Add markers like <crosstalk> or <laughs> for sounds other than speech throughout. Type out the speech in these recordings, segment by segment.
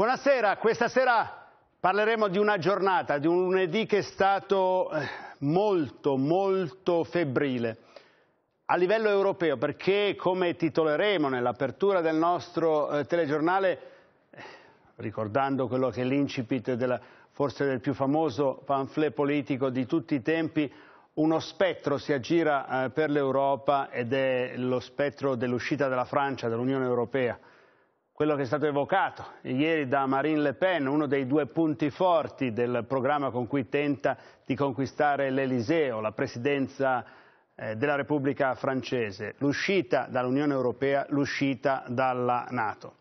Buonasera, questa sera parleremo di una giornata, di un lunedì che è stato eh, molto, molto febbrile a livello europeo, perché come titoleremo nell'apertura del nostro eh, telegiornale, eh, ricordando quello che è l'incipit della, forse del più famoso pamphlet politico di tutti i tempi, uno spettro si aggira eh, per l'Europa ed è lo spettro dell'uscita della Francia dall'Unione Europea quello che è stato evocato ieri da Marine Le Pen, uno dei due punti forti del programma con cui tenta di conquistare l'Eliseo, la presidenza eh, della Repubblica francese, l'uscita dall'Unione Europea, l'uscita dalla Nato.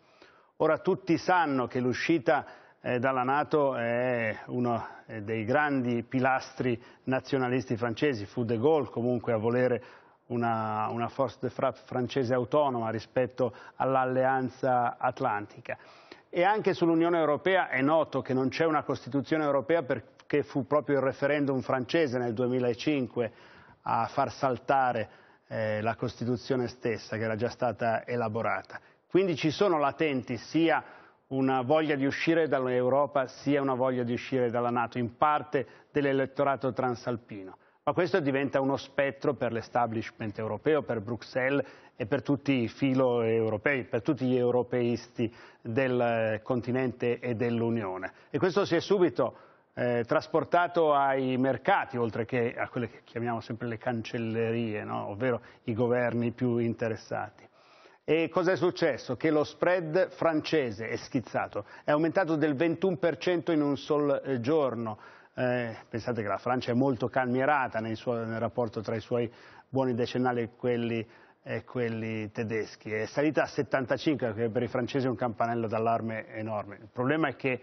Ora tutti sanno che l'uscita eh, dalla Nato è uno eh, dei grandi pilastri nazionalisti francesi, fu De Gaulle comunque a volere una, una force de frappe francese autonoma rispetto all'alleanza atlantica. E anche sull'Unione Europea è noto che non c'è una Costituzione europea perché fu proprio il referendum francese nel 2005 a far saltare eh, la Costituzione stessa che era già stata elaborata. Quindi ci sono latenti sia una voglia di uscire dall'Europa sia una voglia di uscire dalla Nato, in parte dell'elettorato transalpino. Ma questo diventa uno spettro per l'establishment europeo, per Bruxelles e per tutti i filo europei, per tutti gli europeisti del eh, continente e dell'Unione. E questo si è subito eh, trasportato ai mercati, oltre che a quelle che chiamiamo sempre le cancellerie, no? ovvero i governi più interessati. E cosa è successo? Che lo spread francese è schizzato, è aumentato del 21% in un sol eh, giorno, eh, pensate che la Francia è molto calmierata nel, suo, nel rapporto tra i suoi buoni decennali e quelli e quelli tedeschi. È salita a 75, che per i francesi è un campanello d'allarme enorme. Il problema è che,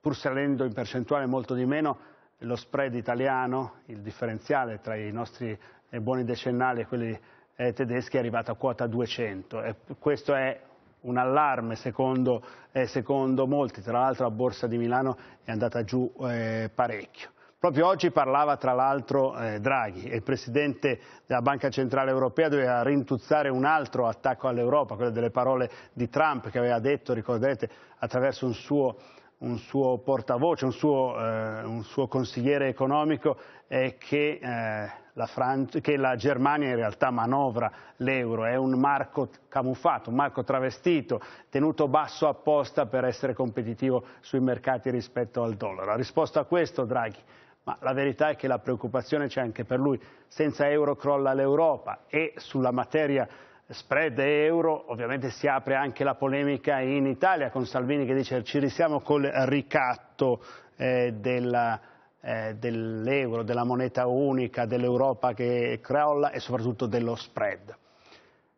pur salendo in percentuale molto di meno, lo spread italiano, il differenziale tra i nostri eh, buoni decennali e quelli eh, tedeschi, è arrivato a quota 200. E questo è un allarme secondo, eh, secondo molti, tra l'altro la borsa di Milano è andata giù eh, parecchio. Proprio oggi parlava tra l'altro eh, Draghi e il Presidente della Banca Centrale Europea doveva rintuzzare un altro attacco all'Europa, quello delle parole di Trump che aveva detto, ricorderete, attraverso un suo un suo portavoce, un suo, eh, un suo consigliere economico eh, che eh, la Francia, che la Germania in realtà manovra l'euro, è un marco camuffato, un marco travestito, tenuto basso apposta per essere competitivo sui mercati rispetto al dollaro. Ha risposto a questo Draghi, ma la verità è che la preoccupazione c'è anche per lui, senza euro crolla l'Europa e sulla materia spread e euro, ovviamente si apre anche la polemica in Italia con Salvini che dice ci risiamo col ricatto eh, della eh, dell'euro, della moneta unica, dell'Europa che crolla e soprattutto dello spread.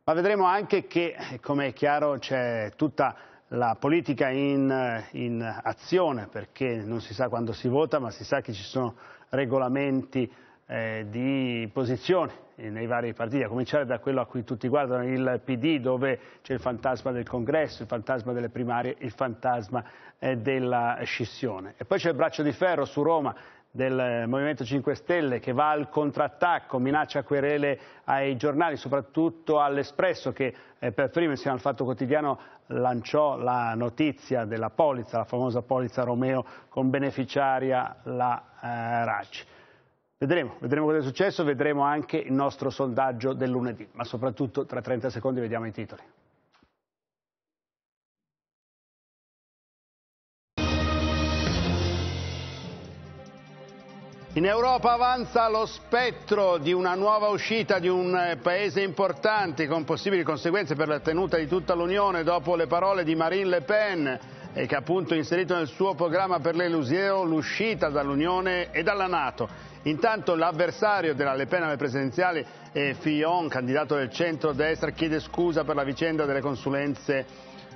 Ma vedremo anche che, come è chiaro, c'è tutta la politica in, in, azione, perché non si sa quando si vota, ma si sa che ci sono regolamenti eh, di posizione nei vari partiti, a cominciare da quello a cui tutti guardano, il PD, dove c'è il fantasma del congresso, il fantasma delle primarie, il fantasma eh, della scissione. E poi c'è il braccio di ferro su Roma, del Movimento 5 Stelle che va al contrattacco, minaccia querele ai giornali, soprattutto all'Espresso che eh, per primo insieme al Fatto Quotidiano lanciò la notizia della polizza, la famosa polizza Romeo con beneficiaria la eh, RACI. Vedremo, vedremo cosa è successo, vedremo anche il nostro sondaggio del lunedì, ma soprattutto tra 30 secondi vediamo i titoli. In Europa avanza lo spettro di una nuova uscita di un eh, paese importante con possibili conseguenze per la tenuta di tutta l'Unione dopo le parole di Marine Le Pen eh, che ha appunto inserito nel suo programma per l'Eluseo l'uscita dall'Unione e dalla Nato. Intanto l'avversario della Le Pen alle presidenziali, Fillon, candidato del centro-destra, chiede scusa per la vicenda delle consulenze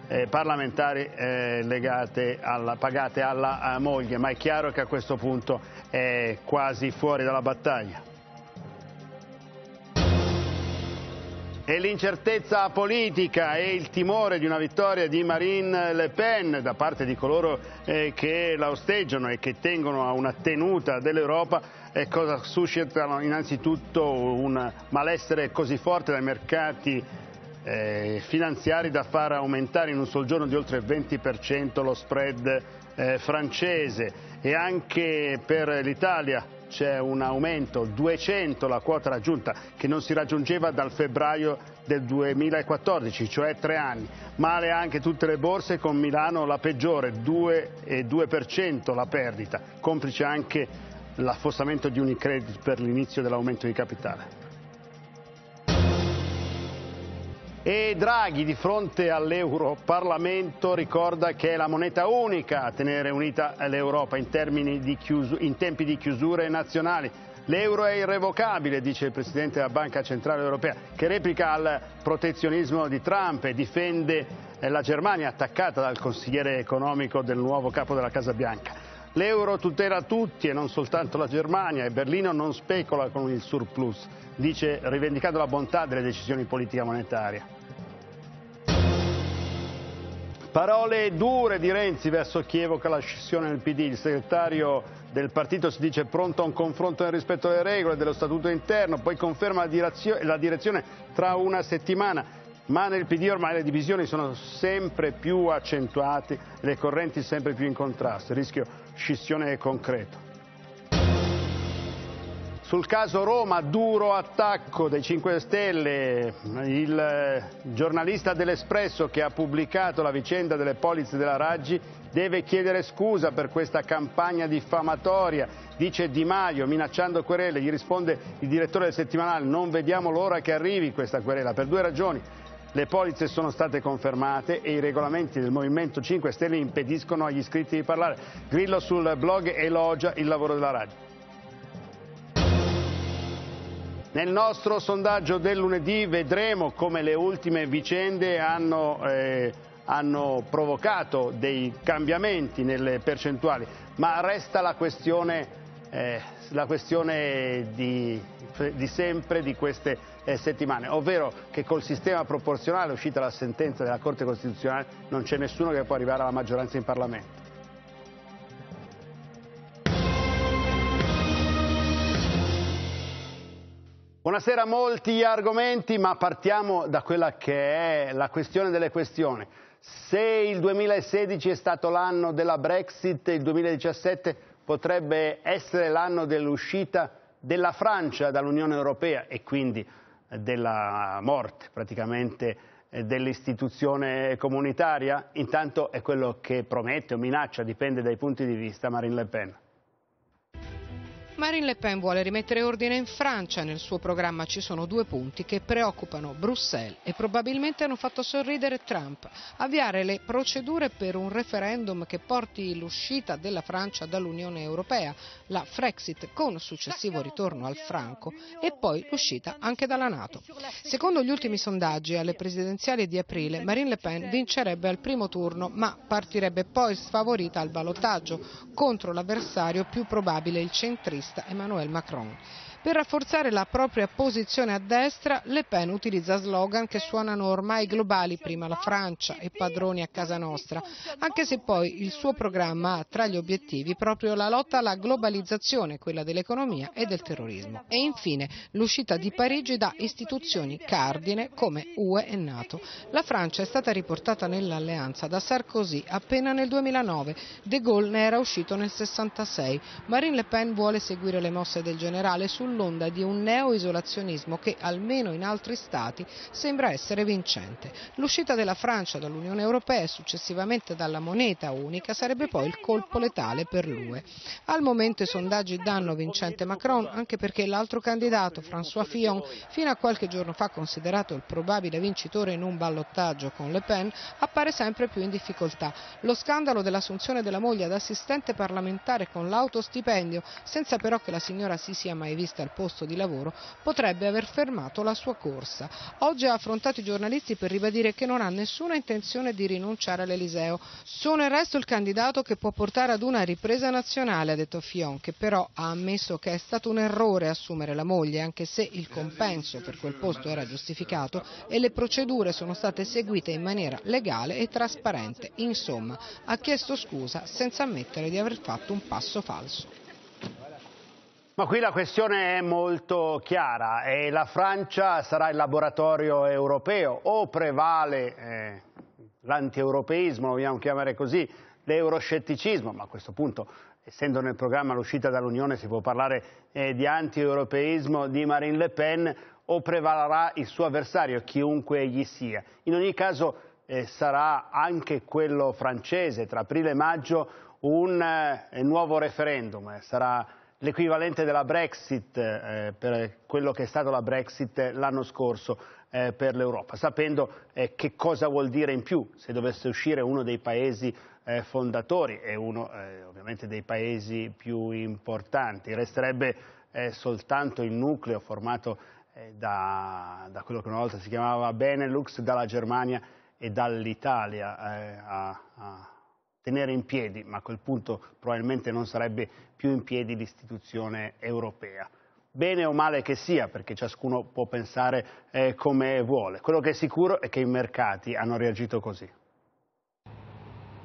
eh, parlamentari eh, legate alla, pagate alla eh, moglie, ma è chiaro che a questo punto è quasi fuori dalla battaglia. E l'incertezza politica e il timore di una vittoria di Marine Le Pen da parte di coloro eh, che la osteggiano e che tengono a una tenuta dell'Europa è cosa suscitano innanzitutto un malessere così forte dai mercati eh, finanziari da far aumentare in un sol giorno di oltre il 20% lo spread eh, francese e anche per l'Italia c'è un aumento, 200 la quota raggiunta che non si raggiungeva dal febbraio del 2014, cioè tre anni. Male anche tutte le borse, con Milano la peggiore, 2,2% la perdita, complice anche l'affossamento di Unicredit per l'inizio dell'aumento di capitale. E Draghi di fronte all'Europarlamento ricorda che è la moneta unica a tenere unita l'Europa in, in, tempi di chiusure nazionali. L'euro è irrevocabile, dice il Presidente della Banca Centrale Europea, che replica al protezionismo di Trump e difende la Germania attaccata dal consigliere economico del nuovo capo della Casa Bianca. L'euro tutela tutti e non soltanto la Germania e Berlino non specula con il surplus, dice rivendicando la bontà delle decisioni di politica monetaria. Parole dure di Renzi verso chi evoca la scissione del PD. Il segretario del partito si dice pronto a un confronto nel rispetto delle regole dello statuto interno, poi conferma la direzione tra una settimana. Ma nel PD ormai le divisioni sono sempre più accentuate, le correnti sempre più in contrasto. Il rischio scissione concreta. Sul caso Roma, duro attacco dei 5 Stelle, il eh, giornalista dell'Espresso che ha pubblicato la vicenda delle polizze della Raggi deve chiedere scusa per questa campagna diffamatoria, dice Di Maio minacciando querele, gli risponde il direttore del settimanale non vediamo l'ora che arrivi questa querela per due ragioni, le polizze sono state confermate e i regolamenti del Movimento 5 Stelle impediscono agli iscritti di parlare. Grillo sul blog elogia il lavoro della radio. Nel nostro sondaggio del lunedì vedremo come le ultime vicende hanno, eh, hanno, provocato dei cambiamenti nelle percentuali, ma resta la questione eh, la questione di, di, sempre di queste eh, settimane, ovvero che col sistema proporzionale uscita la sentenza della Corte Costituzionale non c'è nessuno che può arrivare alla maggioranza in Parlamento. Buonasera, molti argomenti, ma partiamo da quella che è la questione delle questioni. Se il 2016 è stato l'anno della Brexit, il 2017 potrebbe essere l'anno dell'uscita della Francia dall'Unione Europea e quindi eh, della morte praticamente eh, dell'istituzione comunitaria? Intanto è quello che promette o minaccia, dipende dai punti di vista, Marine Le Pen. Marine Le Pen vuole rimettere ordine in Francia, nel suo programma ci sono due punti che preoccupano Bruxelles e probabilmente hanno fatto sorridere Trump. Avviare le procedure per un referendum che porti l'uscita della Francia dall'Unione Europea, la Frexit con successivo ritorno al franco e poi l'uscita anche dalla Nato. Secondo gli ultimi sondaggi alle presidenziali di aprile Marine Le Pen vincerebbe al primo turno ma partirebbe poi sfavorita al ballottaggio contro l'avversario più probabile, il centrista nazista Emmanuel Macron. Per rafforzare la propria posizione a destra, Le Pen utilizza slogan che suonano ormai globali, prima la Francia e padroni a casa nostra, anche se poi il suo programma ha tra gli obiettivi proprio la lotta alla globalizzazione, quella dell'economia e del terrorismo. E infine l'uscita di Parigi da istituzioni cardine come UE e Nato. La Francia è stata riportata nell'alleanza da Sarkozy appena nel 2009, De Gaulle ne era uscito nel 66. Marine Le Pen vuole seguire le mosse del generale sul sull'onda di un neo-isolazionismo che, almeno in altri stati, sembra essere vincente. L'uscita della Francia dall'Unione Europea e successivamente dalla moneta unica sarebbe poi il colpo letale per l'UE. Al momento i sondaggi danno vincente Macron anche perché l'altro candidato, François Fillon, fino a qualche giorno fa considerato il probabile vincitore in un ballottaggio con Le Pen, appare sempre più in difficoltà. Lo scandalo dell'assunzione della moglie ad assistente parlamentare con l'autostipendio, senza però che la signora si sia mai vista al posto di lavoro potrebbe aver fermato la sua corsa. Oggi ha affrontato i giornalisti per ribadire che non ha nessuna intenzione di rinunciare all'Eliseo. Sono il resto il candidato che può portare ad una ripresa nazionale, ha detto Fion, che però ha ammesso che è stato un errore assumere la moglie, anche se il compenso per quel posto era giustificato e le procedure sono state seguite in maniera legale e trasparente. Insomma, ha chiesto scusa senza ammettere di aver fatto un passo falso. Ma qui la questione è molto chiara e la Francia sarà il laboratorio europeo o prevale eh, lanti lo vogliamo chiamare così, l'euroscetticismo, ma a questo punto essendo nel programma l'uscita dall'Unione si può parlare eh, di antieuropeismo di Marine Le Pen o prevalerà il suo avversario, chiunque egli sia. In ogni caso eh, sarà anche quello francese tra aprile e maggio un eh, nuovo referendum, eh, sarà l'equivalente della Brexit eh, per quello che è stato la Brexit l'anno scorso eh, per l'Europa, sapendo eh, che cosa vuol dire in più se dovesse uscire uno dei paesi eh, fondatori e uno eh, ovviamente dei paesi più importanti. Resterebbe eh, soltanto il nucleo formato da, da, quello che una volta si chiamava Benelux, dalla Germania e dall'Italia a, a tenere in piedi, ma a quel punto probabilmente non sarebbe più in piedi l'istituzione europea. Bene o male che sia, perché ciascuno può pensare eh, come vuole. Quello che è sicuro è che i mercati hanno reagito così.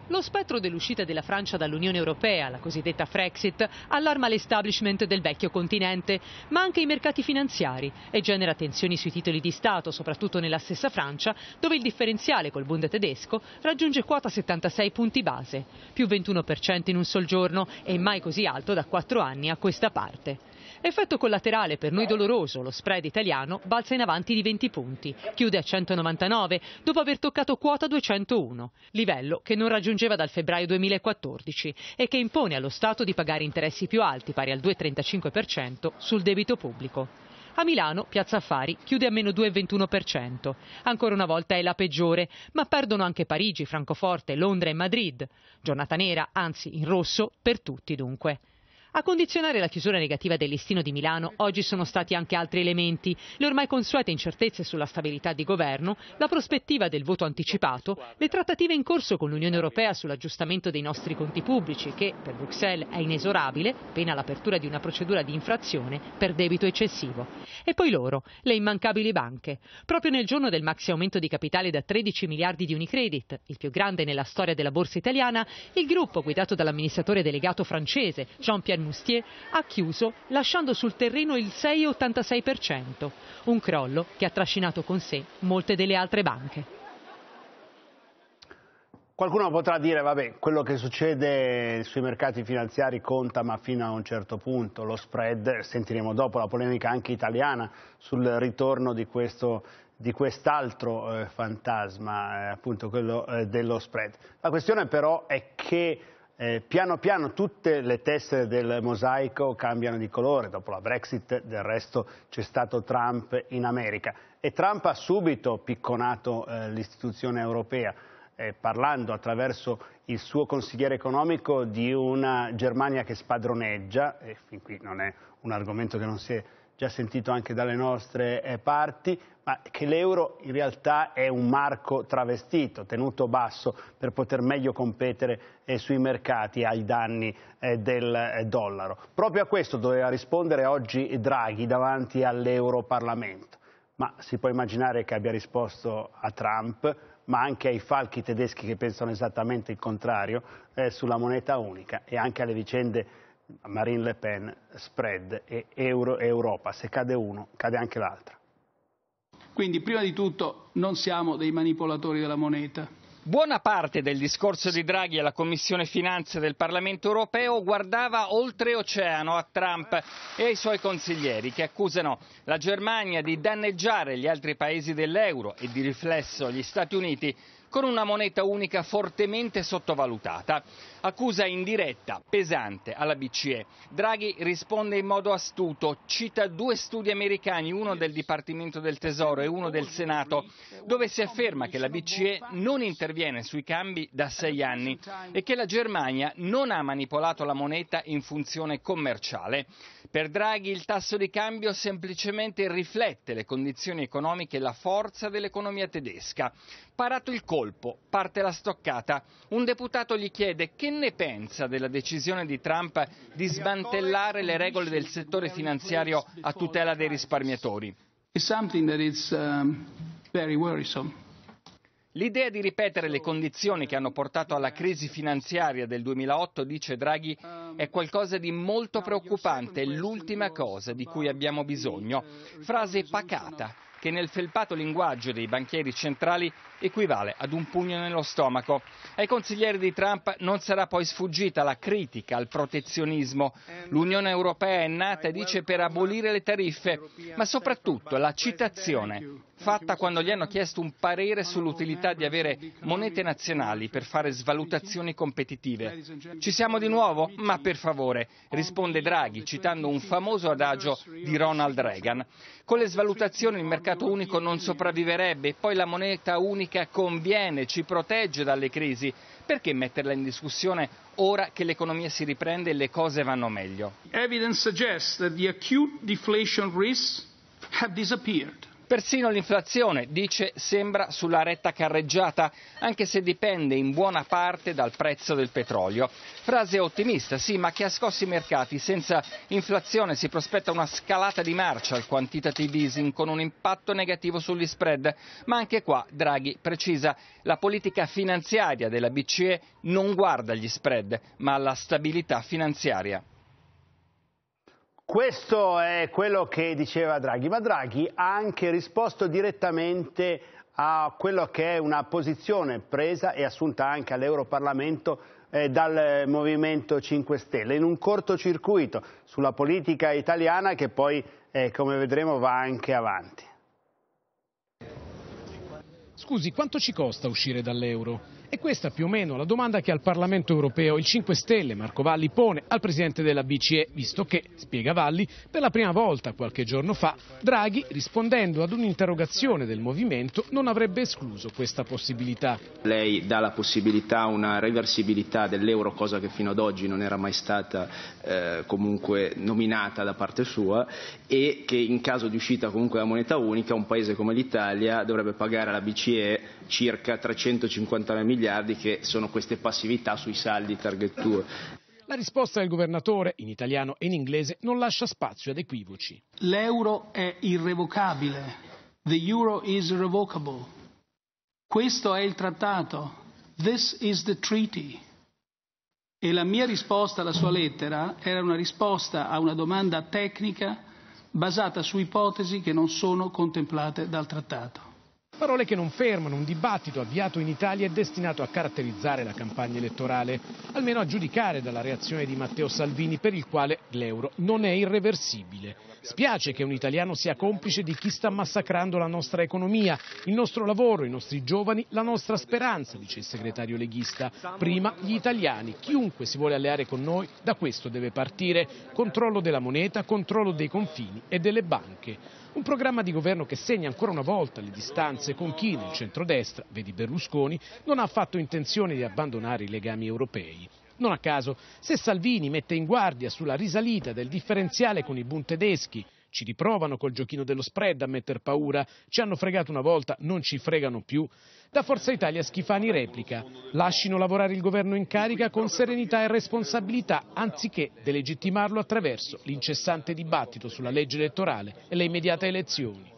Lo spettro dell'uscita della Francia dall'Unione Europea, la cosiddetta Frexit, allarma l'establishment del vecchio continente, ma anche i mercati finanziari e genera tensioni sui titoli di Stato, soprattutto nella stessa Francia, dove il differenziale col Bund tedesco raggiunge quota 76 punti base, più 21% in un sol giorno e mai così alto da quattro anni a questa parte. Effetto collaterale per noi doloroso, lo spread italiano balza in avanti di 20 punti, chiude a 199 dopo aver toccato quota 201, livello che non raggiungeva dal febbraio 2014 e che impone allo Stato di pagare interessi più alti, pari al 2,35%, sul debito pubblico. A Milano, Piazza Affari chiude a meno 2,21%. Ancora una volta è la peggiore, ma perdono anche Parigi, Francoforte, Londra e Madrid. Giornata nera, anzi in rosso, per tutti dunque. A condizionare la chiusura negativa del listino di Milano oggi sono stati anche altri elementi, le ormai consuete incertezze sulla stabilità di governo, la prospettiva del voto anticipato, le trattative in corso con l'Unione Europea sull'aggiustamento dei nostri conti pubblici che per Bruxelles è inesorabile, pena l'apertura di una procedura di infrazione per debito eccessivo. E poi loro, le immancabili banche. Proprio nel giorno del maxi aumento di capitale da 13 miliardi di Unicredit, il più grande nella storia della borsa italiana, il gruppo guidato dall'amministratore delegato francese Jean-Pierre Moustier ha chiuso lasciando sul terreno il 6,86%, un crollo che ha trascinato con sé molte delle altre banche. Qualcuno potrà dire, vabbè, quello che succede sui mercati finanziari conta ma fino a un certo punto, lo spread, sentiremo dopo la polemica anche italiana sul ritorno di questo di quest'altro eh, fantasma, eh, appunto quello eh, dello spread. La questione però è che eh, piano piano tutte le teste del mosaico cambiano di colore, dopo la Brexit del resto c'è stato Trump in America e Trump ha subito picconato eh, l'istituzione europea eh, parlando attraverso il suo consigliere economico di una Germania che spadroneggia, e fin qui non è un argomento che non si è già sentito anche dalle nostre eh, parti, ma che l'euro in realtà è un marco travestito, tenuto basso per poter meglio competere eh, sui mercati ai danni eh, del dollaro. Proprio a questo doveva rispondere oggi Draghi davanti all'Europarlamento. Ma si può immaginare che abbia risposto a Trump, ma anche ai falchi tedeschi che pensano esattamente il contrario eh, sulla moneta unica e anche alle vicende Marine Le Pen, spread e euro e Europa, se cade uno cade anche l'altro. Quindi prima di tutto non siamo dei manipolatori della moneta, Buona parte del discorso di Draghi alla Commissione Finanze del Parlamento europeo guardava oltreoceano a Trump e ai suoi consiglieri che accusano la Germania di danneggiare gli altri paesi dell'euro e di riflesso gli Stati Uniti con una moneta unica fortemente sottovalutata. Accusa indiretta, pesante alla BCE. Draghi risponde in modo astuto, cita due studi americani, uno del Dipartimento del Tesoro e uno del Senato, dove si afferma che la BCE non interviene sui cambi da sei anni e che la Germania non ha manipolato la moneta in funzione commerciale. Per Draghi il tasso di cambio semplicemente riflette le condizioni economiche e la forza dell'economia tedesca. Parato il colpo, parte la stoccata. Un deputato gli chiede che ne pensa della decisione di Trump di smantellare le regole del settore finanziario a tutela dei risparmiatori. Um, L'idea di ripetere le condizioni che hanno portato alla crisi finanziaria del 2008, dice Draghi, è qualcosa di molto preoccupante, l'ultima cosa di cui abbiamo bisogno. Frase pacata, che nel felpato linguaggio dei banchieri centrali equivale ad un pugno nello stomaco. Ai consiglieri di Trump non sarà poi sfuggita la critica al protezionismo. L'Unione Europea è nata, dice, per abolire le tariffe, ma soprattutto la citazione fatta quando gli hanno chiesto un parere sull'utilità di avere monete nazionali per fare svalutazioni competitive. Ci siamo di nuovo? Ma per favore, risponde Draghi citando un famoso adagio di Ronald Reagan. Con le svalutazioni il mercato unico non sopravviverebbe, poi la moneta unica conviene, ci protegge dalle crisi. Perché metterla in discussione ora che l'economia si riprende e le cose vanno meglio? Evidence suggests that the acute deflation risks have disappeared. Persino l'inflazione, dice, sembra sulla retta carreggiata, anche se dipende in buona parte dal prezzo del petrolio. Frase ottimista, sì, ma che ha scosso i mercati. Senza inflazione si prospetta una scalata di marcia al quantitative easing con un impatto negativo sugli spread. Ma anche qua Draghi precisa, la politica finanziaria della BCE non guarda gli spread, ma alla stabilità finanziaria. Questo è quello che diceva Draghi, ma Draghi ha anche risposto direttamente a quello che è una posizione presa e assunta anche all'Europarlamento eh, dal Movimento 5 Stelle, in un cortocircuito sulla politica italiana che poi, eh, come vedremo, va anche avanti. Scusi, quanto ci costa uscire dall'euro? E questa più o meno la domanda che al Parlamento europeo il 5 Stelle Marco Valli pone al Presidente della BCE, visto che, spiega Valli, per la prima volta qualche giorno fa Draghi, rispondendo ad un'interrogazione del Movimento, non avrebbe escluso questa possibilità. Lei dà la possibilità a una reversibilità dell'euro, cosa che fino ad oggi non era mai stata eh, comunque nominata da parte sua, e che in caso di uscita comunque dalla moneta unica un paese come l'Italia dovrebbe pagare alla BCE circa 359 miliardi che sono queste passività sui saldi target 2. La risposta del governatore, in italiano e in inglese, non lascia spazio ad equivoci. L'euro è irrevocabile. The euro is revocable. Questo è il trattato. This is the treaty. E la mia risposta alla sua lettera era una risposta a una domanda tecnica basata su ipotesi che non sono contemplate dal trattato. Parole che non fermano un dibattito avviato in Italia e destinato a caratterizzare la campagna elettorale, almeno a giudicare dalla reazione di Matteo Salvini per il quale l'euro non è irreversibile. Spiace che un italiano sia complice di chi sta massacrando la nostra economia, il nostro lavoro, i nostri giovani, la nostra speranza, dice il segretario leghista. Prima gli italiani, chiunque si vuole alleare con noi, da questo deve partire. Controllo della moneta, controllo dei confini e delle banche. Un programma di governo che segna ancora una volta le distanze con chi nel centrodestra, vedi Berlusconi, non ha affatto intenzione di abbandonare i legami europei. Non a caso, se Salvini mette in guardia sulla risalita del differenziale con i Bund tedeschi, ci riprovano col giochino dello spread a metter paura, ci hanno fregato una volta, non ci fregano più. Da Forza Italia Schifani replica, lascino lavorare il governo in carica con serenità e responsabilità, anziché delegittimarlo attraverso l'incessante dibattito sulla legge elettorale e le immediate elezioni.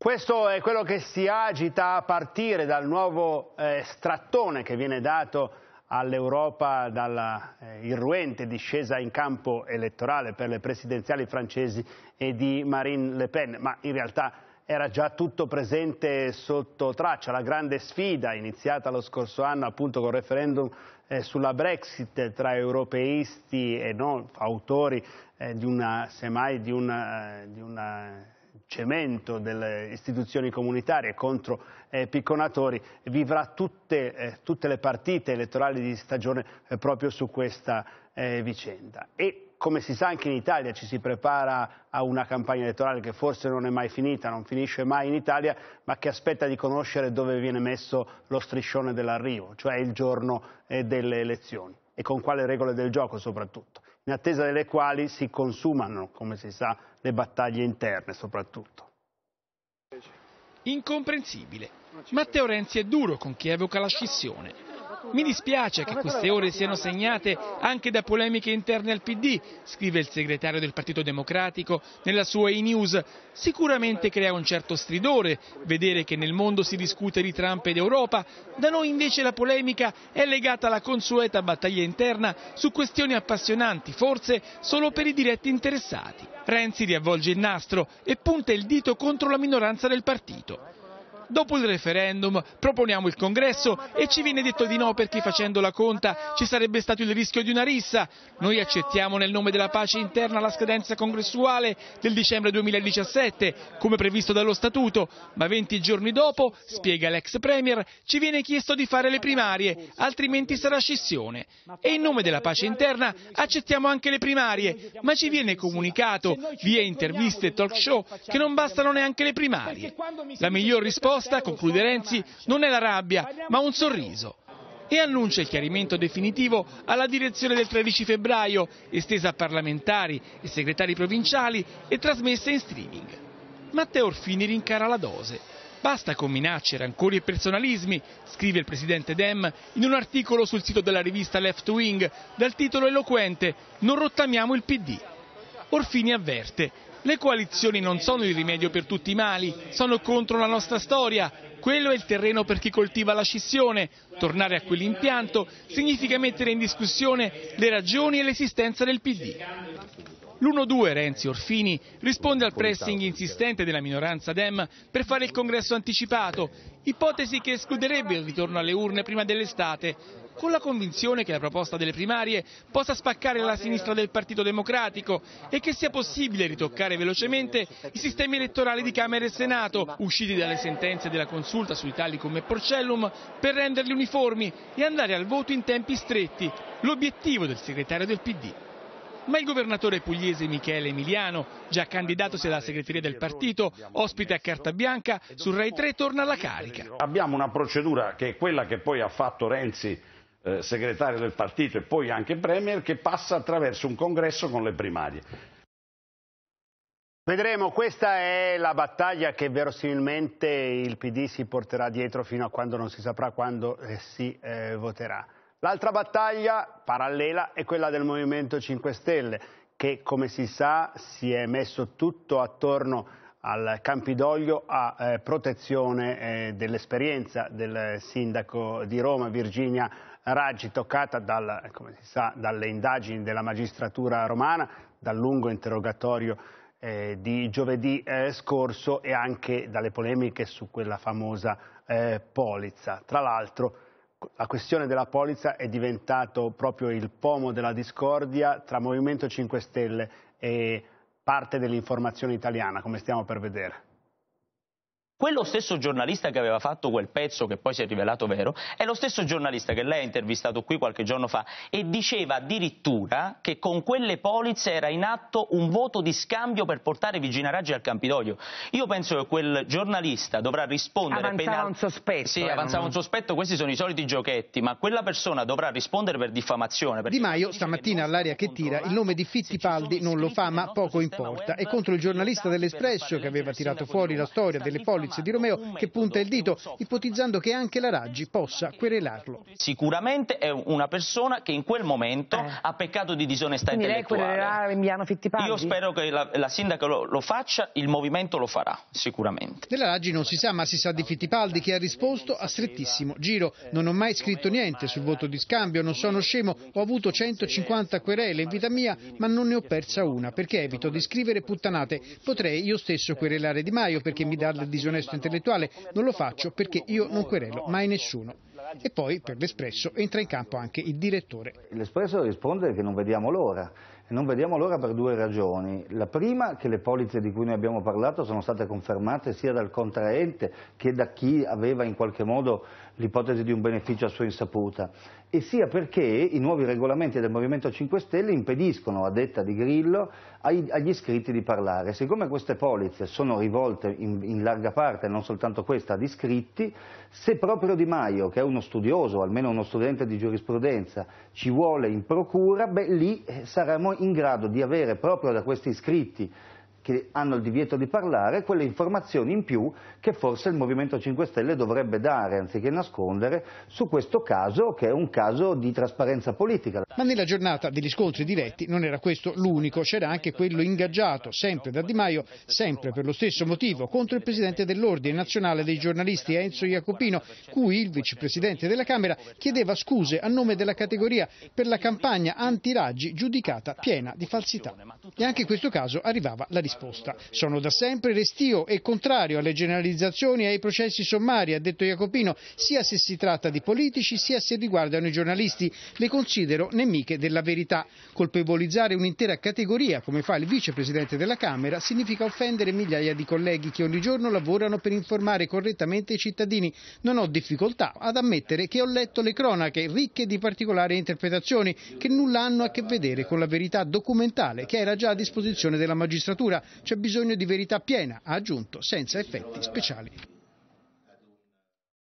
Questo è quello che si agita a partire dal nuovo eh, strattone che viene dato all'Europa dalla eh, irruente discesa in campo elettorale per le presidenziali francesi e di Marine Le Pen, ma in realtà era già tutto presente sotto traccia, la grande sfida iniziata lo scorso anno appunto col referendum eh, sulla Brexit tra europeisti e non autori eh, di una, semmai di una, eh, di una cemento delle istituzioni comunitarie contro eh, picconatori vivrà tutte, eh, tutte, le partite elettorali di stagione eh, proprio su questa eh, vicenda. E come si sa anche in Italia ci si prepara a una campagna elettorale che forse non è mai finita, non finisce mai in Italia, ma che aspetta di conoscere dove viene messo lo striscione dell'arrivo, cioè il giorno eh, delle elezioni e con quale regole del gioco soprattutto in attesa delle quali si consumano, come si sa, le battaglie interne soprattutto. Incomprensibile. Matteo Renzi è duro con chi evoca la scissione. Mi dispiace che queste ore siano segnate anche da polemiche interne al PD, scrive il segretario del Partito Democratico nella sua e-news. Sicuramente crea un certo stridore vedere che nel mondo si discute di Trump ed Europa, da noi invece la polemica è legata alla consueta battaglia interna su questioni appassionanti, forse solo per i diretti interessati. Renzi riavvolge il nastro e punta il dito contro la minoranza del partito. Dopo il referendum proponiamo il congresso e ci viene detto di no perché facendo la conta ci sarebbe stato il rischio di una rissa. Noi accettiamo nel nome della pace interna la scadenza congressuale del dicembre 2017, come previsto dallo statuto, ma 20 giorni dopo, spiega l'ex premier, ci viene chiesto di fare le primarie, altrimenti sarà scissione. E in nome della pace interna accettiamo anche le primarie, ma ci viene comunicato via interviste e talk show che non bastano neanche le primarie. La miglior risposta risposta, conclude Renzi, non è la rabbia, ma un sorriso. E annuncia il chiarimento definitivo alla direzione del 13 febbraio, estesa a parlamentari e segretari provinciali e trasmessa in streaming. Matteo Orfini rincara la dose. Basta con minacce, rancori e personalismi, scrive il presidente Dem in un articolo sul sito della rivista Left Wing dal titolo eloquente Non rottamiamo il PD. Orfini avverte le coalizioni non sono il rimedio per tutti i mali, sono contro la nostra storia. Quello è il terreno per chi coltiva la scissione. Tornare a quell'impianto significa mettere in discussione le ragioni e l'esistenza del PD. L'1-2 Renzi-Orfini risponde al pressing insistente della minoranza Dem per fare il congresso anticipato, ipotesi che escluderebbe il ritorno alle urne prima dell'estate, con la convinzione che la proposta delle primarie possa spaccare la ah, sinistra del Partito Democratico e che sia possibile ritoccare velocemente i sistemi elettorali di Camera e Senato, usciti dalle sentenze della Consulta su Italicum e Porcellum, per renderli uniformi e andare al voto in tempi stretti, l'obiettivo del segretario del PD ma il governatore pugliese Michele Emiliano, già candidatosi alla segreteria del partito, ospite a carta bianca, sul Rai 3 torna alla carica. Abbiamo una procedura che è quella che poi ha fatto Renzi eh, segretario del partito e poi anche premier, che passa attraverso un congresso con le primarie. Vedremo, questa è la battaglia che verosimilmente il PD si porterà dietro fino a quando non si saprà quando eh, si eh, voterà. L'altra battaglia parallela è quella del Movimento 5 Stelle che come si sa si è messo tutto attorno al Campidoglio a eh, protezione eh, dell'esperienza del sindaco di Roma Virginia Raggi, toccata dal, sa, dalle indagini della magistratura romana, dal lungo interrogatorio eh, di giovedì eh, scorso e anche dalle polemiche su quella famosa eh, polizza. Tra l'altro la questione della polizza è diventato proprio il pomo della discordia tra Movimento 5 Stelle e parte dell'informazione italiana, come stiamo per vedere. Quello stesso giornalista che aveva fatto quel pezzo che poi si è rivelato vero è lo stesso giornalista che lei ha intervistato qui qualche giorno fa e diceva addirittura che con quelle polizze era in atto un voto di scambio per portare Vigina Raggi al Campidoglio. Io penso che quel giornalista dovrà rispondere avanzava penal... un sospetto. Sì, eh, avanzava un sospetto, questi sono i soliti giochetti, ma quella persona dovrà rispondere per diffamazione. Di Maio stamattina all'aria che tira il nome di Fittipaldi non lo fa, ma poco importa. E contro il giornalista dell'Espresso che aveva tirato fuori la storia delle polizze Fabrizio Di Romeo che punta il dito, ipotizzando che anche la Raggi possa querelarlo. Sicuramente è una persona che in quel momento eh. ha peccato di disonestà Quindi intellettuale. Lei Io spero che la, la sindaca lo, lo, faccia, il movimento lo farà, sicuramente. Della Raggi non si sa, ma si sa di Fittipaldi che ha risposto a strettissimo giro. Non ho mai scritto niente sul voto di scambio, non sono scemo, ho avuto 150 querele in vita mia, ma non ne ho persa una, perché evito di scrivere puttanate. Potrei io stesso querelare Di Maio perché mi dà la disonestà onesto intellettuale, non lo faccio perché io non querelo mai nessuno. E poi per l'Espresso entra in campo anche il direttore. L'Espresso risponde che non vediamo l'ora non vediamo l'ora per due ragioni. La prima che le polizze di cui noi abbiamo parlato sono state confermate sia dal contraente che da chi aveva in qualche modo l'ipotesi di un beneficio a sua insaputa e sia perché i nuovi regolamenti del Movimento 5 Stelle impediscono, a detta di Grillo, ai, agli iscritti di parlare. Siccome queste polizze sono rivolte in, in larga parte, non soltanto questa, ad iscritti, se proprio Di Maio, che è uno studioso, almeno uno studente di giurisprudenza, ci vuole in procura, beh, lì eh, saremo in grado di avere proprio da questi iscritti che hanno il divieto di parlare, quelle informazioni in più che forse il Movimento 5 Stelle dovrebbe dare, anziché nascondere, su questo caso che è un caso di trasparenza politica. Ma nella giornata degli scontri diretti non era questo l'unico, c'era anche quello ingaggiato sempre da Di Maio, sempre per lo stesso motivo, contro il presidente dell'Ordine Nazionale dei Giornalisti Enzo Iacopino, cui il vicepresidente della Camera chiedeva scuse a nome della categoria per la campagna antiraggi giudicata piena di falsità. E anche in questo caso arrivava la risposta risposta. Sono da sempre restio e contrario alle generalizzazioni e ai processi sommari, ha detto Jacopino, sia se si tratta di politici sia se riguardano i giornalisti. Le considero nemiche della verità. Colpevolizzare un'intera categoria, come fa il vicepresidente della Camera, significa offendere migliaia di colleghi che ogni giorno lavorano per informare correttamente i cittadini. Non ho difficoltà ad ammettere che ho letto le cronache ricche di particolari interpretazioni che nulla hanno a che vedere con la verità documentale che era già a disposizione della magistratura, c'è bisogno di verità piena, ha aggiunto, senza effetti speciali.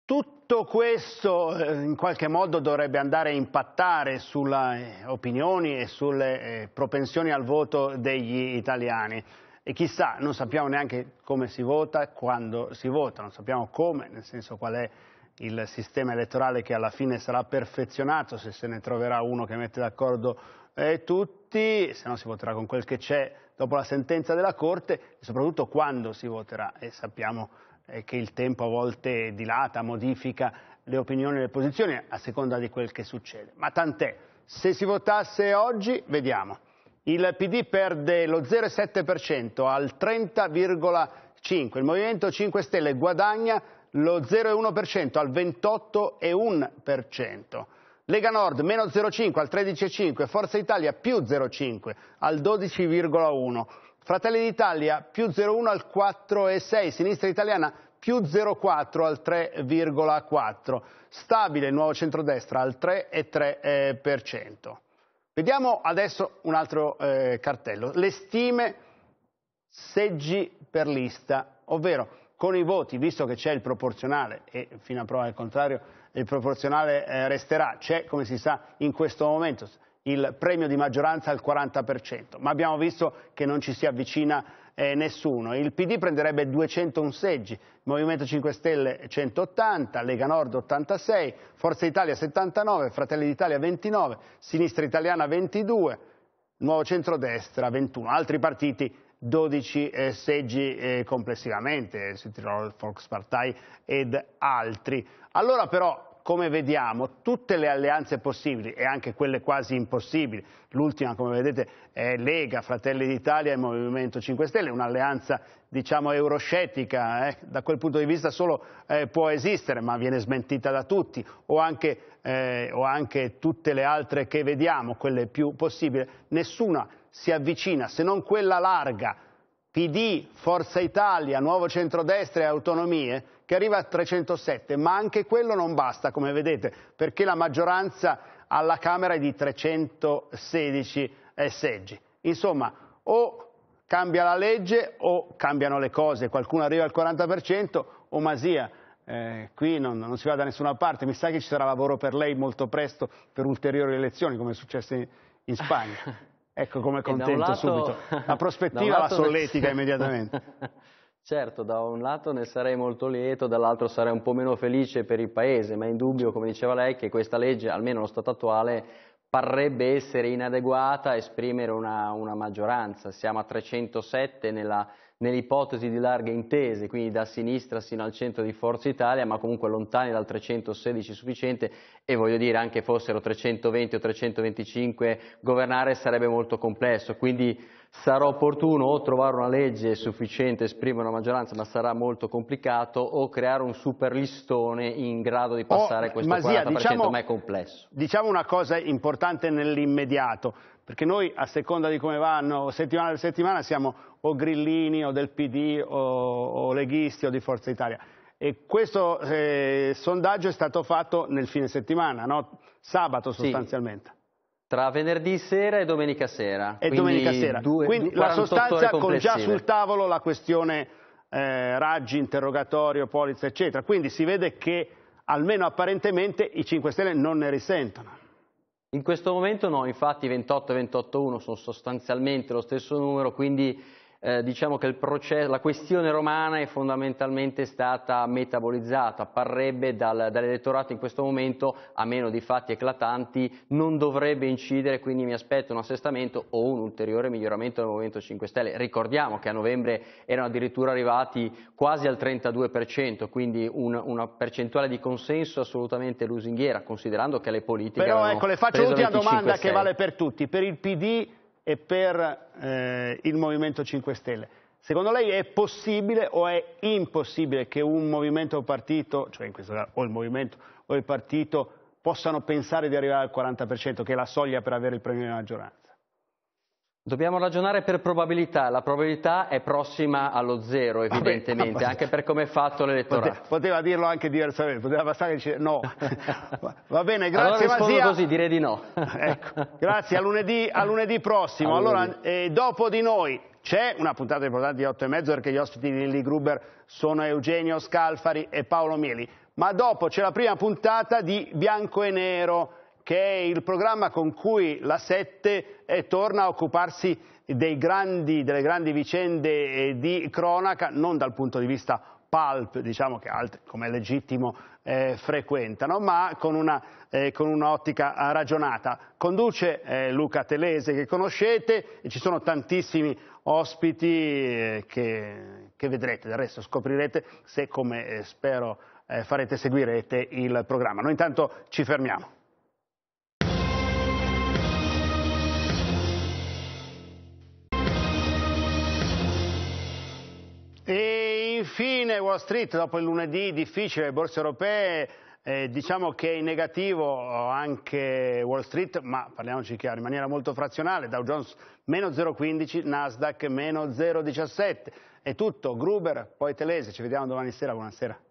Tutto questo eh, in qualche modo dovrebbe andare a impattare sulle eh, opinioni e sulle eh, propensioni al voto degli italiani. E chissà, non sappiamo neanche come si vota, quando si vota, non sappiamo come, nel senso qual è il sistema elettorale che alla fine sarà perfezionato, se se ne troverà uno che mette d'accordo eh, tutti, se no si voterà con quel che c'è, dopo la sentenza della Corte, soprattutto quando si voterà e sappiamo eh, che il tempo a volte dilata, modifica le opinioni e le posizioni a seconda di quel che succede. Ma tant'è, se si votasse oggi, vediamo. Il PD perde lo 0,7% al 30,5%, il Movimento 5 Stelle guadagna lo 0,1% al 28,1%. Lega Nord meno 0,5 al 13,5, Forza Italia più 0,5 al 12,1, Fratelli d'Italia più 0,1 al 4,6, Sinistra Italiana più 0,4 al 3,4, stabile il nuovo centrodestra al 3,3%. Eh, Vediamo adesso un altro eh, cartello, le stime seggi per lista, ovvero con i voti, visto che c'è il proporzionale e fino a prova del contrario il proporzionale eh, resterà, c'è come si sa in questo momento il premio di maggioranza al 40%, ma abbiamo visto che non ci si avvicina eh, nessuno. Il PD prenderebbe 201 seggi, Movimento 5 Stelle 180, Lega Nord 86, Forza Italia 79, Fratelli d'Italia 29, Sinistra Italiana 22, Nuovo Centrodestra 21, altri partiti 12 eh, seggi eh, complessivamente, eh, il Volkspartei ed altri. Allora però come vediamo, tutte le alleanze possibili e anche quelle quasi impossibili, l'ultima come vedete è Lega, Fratelli d'Italia e Movimento 5 Stelle, un'alleanza diciamo euroscettica, eh? da quel punto di vista solo eh, può esistere ma viene smentita da tutti o anche, eh, o anche tutte le altre che vediamo, quelle più possibili, nessuna si avvicina, se non quella larga, PD, Forza Italia, Nuovo Centrodestra e Autonomie, che arriva a 307, ma anche quello non basta, come vedete, perché la maggioranza alla Camera è di 316 seggi. Insomma, o cambia la legge o cambiano le cose, qualcuno arriva al 40% o Masia, eh, qui non, non, si va da nessuna parte, mi sa che ci sarà lavoro per lei molto presto per ulteriori elezioni come è successo in, in Spagna. <laughs> Ecco come contento lato, subito. La prospettiva <laughs> la solletica ne... <laughs> immediatamente. certo, da un lato ne sarei molto lieto, dall'altro sarei un po' meno felice per il Paese, ma è indubbio, come diceva lei, che questa legge, almeno lo stato attuale, parrebbe essere inadeguata a esprimere una, una maggioranza. Siamo a 307 nella nell'ipotesi di larghe intese, quindi da sinistra sino al centro di Forza Italia, ma comunque lontani dal 316 sufficiente e voglio dire anche fossero 320 o 325 governare sarebbe molto complesso, quindi Sarà opportuno o trovare una legge sufficiente, esprimere una maggioranza, ma sarà molto complicato, o creare un super listone in grado di passare oh, questo Masia, 40%, diciamo, ma è diciamo complesso. Diciamo una cosa importante nell'immediato, perché noi a seconda di come vanno settimana per settimana siamo o grillini o del PD o, o leghisti o di Forza Italia. E questo eh, sondaggio è stato fatto nel fine settimana, no? sabato sostanzialmente. Sì. Tra venerdì sera e domenica sera. E domenica sera. Due, quindi la sostanza con già sul tavolo la questione eh, raggi, interrogatorio, polizza, eccetera. Quindi si vede che almeno apparentemente i 5 Stelle non ne risentono. In questo momento no, infatti 28 e 28-1 sono sostanzialmente lo stesso numero, quindi eh, diciamo che processo, la questione romana è fondamentalmente stata metabolizzata, parrebbe dal, dall'elettorato in questo momento, a meno di fatti eclatanti, non dovrebbe incidere, quindi mi aspetto un assestamento o un ulteriore miglioramento del Movimento 5 Stelle. Ricordiamo che a novembre erano addirittura arrivati quasi al 32%, quindi un, una percentuale di consenso assolutamente lusinghiera, considerando che le politiche... Però ecco, le faccio l'ultima domanda che vale per tutti, per il PD e per eh, il Movimento 5 Stelle. Secondo lei è possibile o è impossibile che un movimento o partito, cioè in questo caso o il movimento o il partito, possano pensare di arrivare al 40%, che è la soglia per avere il premio di maggioranza? Dobbiamo ragionare per probabilità, la probabilità è prossima allo zero evidentemente, Vabbè, anche per come è fatto l'elettorato. Poteva, poteva, dirlo anche diversamente, poteva passare e dice no. <laughs> Va bene, grazie allora Masia. così, direi di no. <laughs> Ecco, grazie, a lunedì, a lunedì prossimo. A allora, lunedì. Eh, dopo di noi c'è una puntata importante di 8 e mezzo perché gli ospiti di Lilli Gruber sono Eugenio Scalfari e Paolo Mieli. Ma dopo c'è la prima puntata di Bianco e Nero che è il programma con cui la 7 eh, torna a occuparsi grandi, delle grandi vicende eh, di cronaca, non dal punto di vista pulp, diciamo che altri, come è legittimo, eh, frequentano, ma con, eh, un'ottica eh, un ragionata. Conduce eh, Luca Telese che conoscete, e ci sono tantissimi ospiti eh, che, che, vedrete, del resto scoprirete se come eh, spero farete seguirete il programma. Noi intanto ci fermiamo. Infine Wall Street, dopo il lunedì difficile, le borse europee, eh, diciamo che è in negativo anche Wall Street, ma parliamoci chiaro, in maniera molto frazionale, Dow Jones meno 0,15, Nasdaq meno 0,17. È tutto, Gruber, poi Telese, ci vediamo domani sera, buonasera.